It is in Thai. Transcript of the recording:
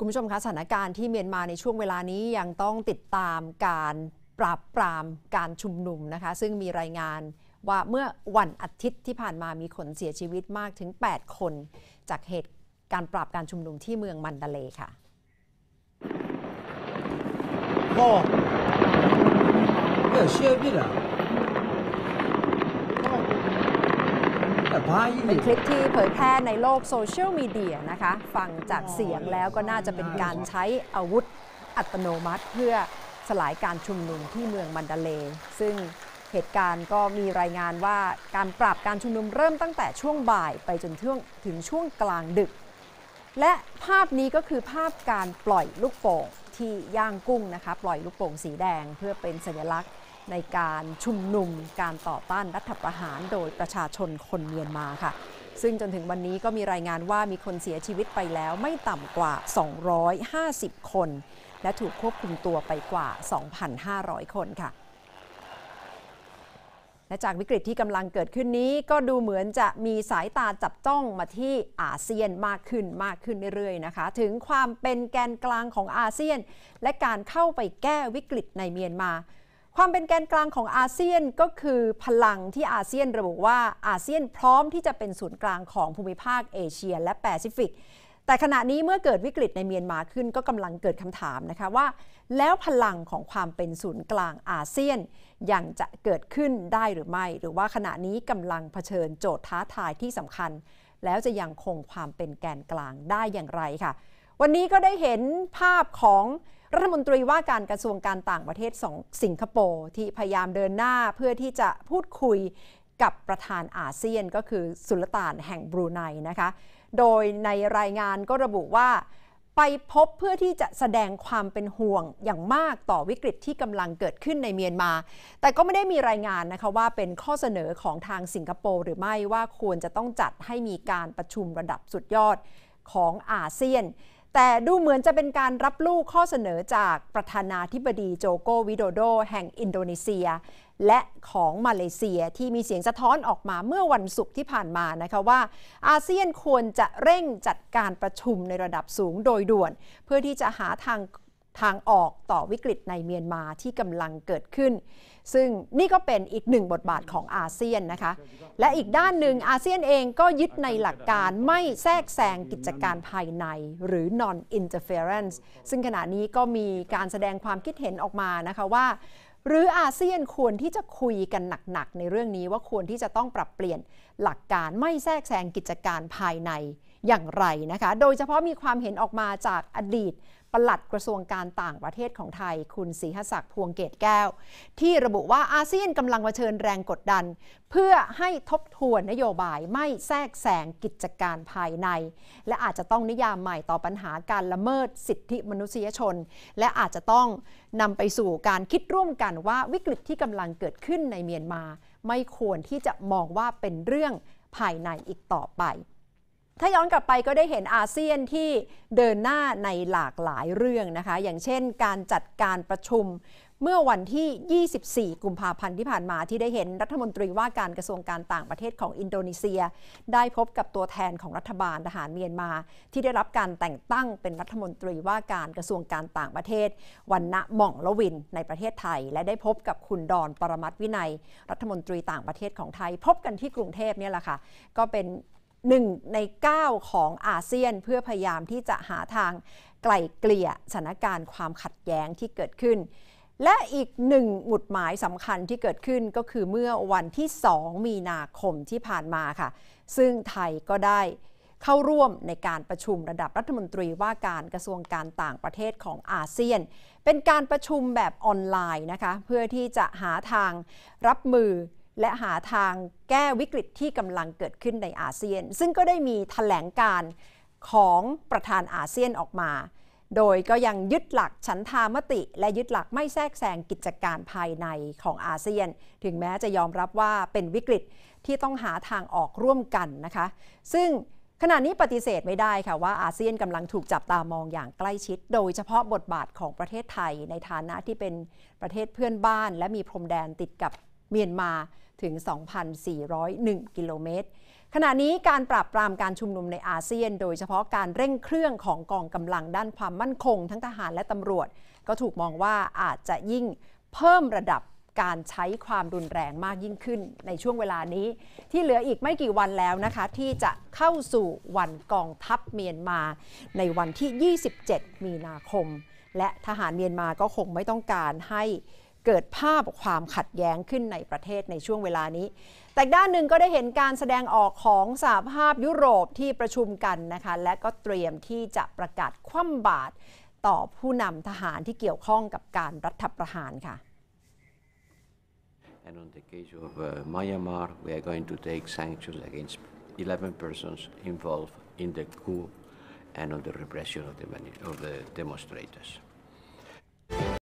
คุณผู้ชมคะสถานการณ์ที่เมียนมาในช่วงเวลานี้ยังต้องติดตามการปราบปรามการชุมนุมนะคะ ซึ่งมีรายงานว่าเมื่อวันอาทิตย์ที่ผ่านมามีคนเสียชีวิตมากถึง 8 คนจากเหตุการปราบการชุมนุมที่เมืองมันดาเลค่ะโอ้เชื่อพี่เหรอไปเป็นคลิปที่เผยแพร่ในโลกโซเชียลมีเดียนะคะ ฟังจากเสียงแล้วก็น่าจะเป็นการใช้อาวุธอัตโนมัติ เพื่อสลายการชุมนุมที่เมืองมันดาเลซึ่งเหตุการณ์ก็มีรายงานว่าการปราบการชุมนุมเริ่มตั้งแต่ช่วงบ่ายไปจนถึงถึงช่วงกลางดึก และภาพนี้ก็คือภาพการปล่อยลูกโป่งที่ย่างกุ้งนะคะปล่อยลูกโป่งสีแดงเพื่อเป็นสัญลักษณ์ในการชุมนุมการต่อต้านรัฐประหารโดยประชาชนคนเมียนมาค่ะ ซึ่งจนถึงวันนี้ก็มีรายงานว่ามีคนเสียชีวิตไปแล้วไม่ต่ำกว่า 250 คน และถูกควบคุมตัวไปกว่า 2,500 คนค่ะและจากวิกฤตที่กำลังเกิดขึ้นนี้ก็ดูเหมือนจะมีสายตาจับจ้องมาที่อาเซียนมากขึ้นมากขึ้นเรื่อยๆนะคะ ถึงความเป็นแกนกลางของอาเซียน และการเข้าไปแก้วิกฤตในเมียนมาความเป็นแกนกลางของอาเซียนก็คือพลังที่อาเซียนระบุว่าอาเซียนพร้อมที่จะเป็นศูนย์กลางของภูมิภาคเอเชียและแปซิฟิก แต่ขณะนี้เมื่อเกิดวิกฤตในเมียนมาขึ้นก็กำลังเกิดคำถามนะคะว่า แล้วพลังของความเป็นศูนย์กลางอาเซียนยังจะเกิดขึ้นได้หรือไม่ หรือว่าขณะนี้กำลังเผชิญโจทย์ท้าทายที่สำคัญ แล้วจะยังคงความเป็นแกนกลางได้อย่างไรค่ะวันนี้ก็ได้เห็นภาพของรัฐมนตรีว่าการกระทรวงการต่างประเทศของสิงคโปร์ที่พยายามเดินหน้าเพื่อที่จะพูดคุยกับประธานอาเซียน ก็คือสุลต่านแห่งบรูไนนะคะ โดยในรายงานก็ระบุว่าไปพบเพื่อที่จะแสดงความเป็นห่วงอย่างมากต่อวิกฤตที่กำลังเกิดขึ้นในเมียนมา แต่ก็ไม่ได้มีรายงานนะคะว่าเป็นข้อเสนอของทางสิงคโปร์หรือไม่ว่าควรจะต้องจัดให้มีการประชุมระดับสุดยอดของอาเซียนแต่ดูเหมือนจะเป็นการรับลูกข้อเสนอจากประธานาธิบดีโจโกวิโดโดแห่งอินโดนีเซีย และของมาเลเซียที่มีเสียงสะท้อนออกมาเมื่อวันศุกร์ที่ผ่านมานะคะว่าอาเซียนควรจะเร่งจัดการประชุมในระดับสูงโดยด่วนเพื่อที่จะหาทางทางออกต่อวิกฤตในเมียนมาที่กำลังเกิดขึ้น ซึ่งนี่ก็เป็นอีกหนึ่งบทบาทของอาเซียนนะคะ และอีกด้านหนึ่งอาเซียนเองก็ยึดในหลักการไม่แทรกแซงกิจการภายในหรือ non interference ซึ่งขณะนี้ก็มีการแสดงความคิดเห็นออกมานะคะว่า หรืออาเซียนควรที่จะคุยกันหนักๆ ในเรื่องนี้ว่าควรที่จะต้องปรับเปลี่ยนหลักการไม่แทรกแซงกิจการภายในอย่างไรนะคะโดยเฉพาะมีความเห็นออกมาจากอดีตปลัดกระทรวงการต่างประเทศของไทย คุณศรีหศักดิ์พวงเกตแก้ว ที่ระบุว่าอาเซียนกำลังเผชิญแรงกดดัน เพื่อให้ทบทวนนโยบายไม่แทรกแซงกิจการภายใน และอาจจะต้องนิยามใหม่ต่อปัญหาการละเมิดสิทธิมนุษยชน และอาจจะต้องนำไปสู่การคิดร่วมกันว่าวิกฤตที่กำลังเกิดขึ้นในเมียนมาไม่ควรที่จะมองว่าเป็นเรื่องภายในอีกต่อไปถ้าย้อนกลับไปก็ได้เห็นอาเซียนที่เดินหน้าในหลากหลายเรื่องนะคะ อย่างเช่น การจัดการประชุมเมื่อวันที่ 24 กุมภาพันธ์ที่ผ่านมาที่ได้เห็นรัฐมนตรีว่าการกระทรวงการต่างประเทศของอินโดนีเซีย ได้พบกับตัวแทนของรัฐบาลทหารเมียนมา ที่ได้รับการแต่งตั้งเป็นรัฐมนตรีว่าการกระทรวงการต่างประเทศวันณะหม่องละวินในประเทศไทย และได้พบกับคุณดอน ปรมัตวินัย รัฐมนตรีต่างประเทศของไทย พบกันที่กรุงเทพเนี่ยแหละค่ะก็เป็นหนึ่งใน 9 ของอาเซียนเพื่อพยายามที่จะหาทางไกล่เกลี่ยสถานการณ์ความขัดแย้งที่เกิดขึ้น และอีกหนึ่งหมุดหมายสำคัญที่เกิดขึ้นก็คือเมื่อวันที่ 2 มีนาคมที่ผ่านมาค่ะ ซึ่งไทยก็ได้เข้าร่วมในการประชุมระดับรัฐมนตรีว่าการกระทรวงการต่างประเทศของอาเซียน เป็นการประชุมแบบออนไลน์นะคะเพื่อที่จะหาทางรับมือและหาทางแก้วิกฤตที่กำลังเกิดขึ้นในอาเซียน ซึ่งก็ได้มีถแถลงการของประธานอาเซียนออกมา โดยก็ยังยึดหลักฉันทามติและยึดหลักไม่แทรกแซงกิจการภายในของอาเซียน ถึงแม้จะยอมรับว่าเป็นวิกฤตที่ต้องหาทางออกร่วมกันนะคะ ซึ่งขณะนี้ปฏิเสธไม่ได้ค่ะว่าอาเซียนกำลังถูกจับตามองอย่างใกล้ชิด โดยเฉพาะบทบาทของประเทศไทย ในฐานะที่เป็นประเทศเพื่อนบ้าน และมีพรมแดนติดกับเมียนมาถึง 2,401 กิโลเมตร ขณะนี้การปราบปรามการชุมนุมในอาเซียน โดยเฉพาะการเร่งเครื่องของกองกำลังด้านความมั่นคงทั้งทหารและตำรวจก็ถูกมองว่าอาจจะยิ่งเพิ่มระดับการใช้ความรุนแรงมากยิ่งขึ้นในช่วงเวลานี้ ที่เหลืออีกไม่กี่วันแล้วนะคะ ที่จะเข้าสู่วันกองทัพเมียนมา ในวันที่ 27 มีนาคม และทหารเมียนมาก็คงไม่ต้องการให้เกิดภาพความขัดแย้งขึ้นในประเทศในช่วงเวลานี้ แต่ด้านหนึ่งก็ได้เห็นการแสดงออกของสหภาพยุโรปที่ประชุมกันนะคะ และก็เตรียมที่จะประกาศคว่ำบาตรต่อผู้นำทหารที่เกี่ยวข้องกับการรัฐประหาร ค่ะ And on the case of uh, Myanmar, we are going to take sanctions against 11 persons involved in the coup and on the repression of the, of the demonstrators.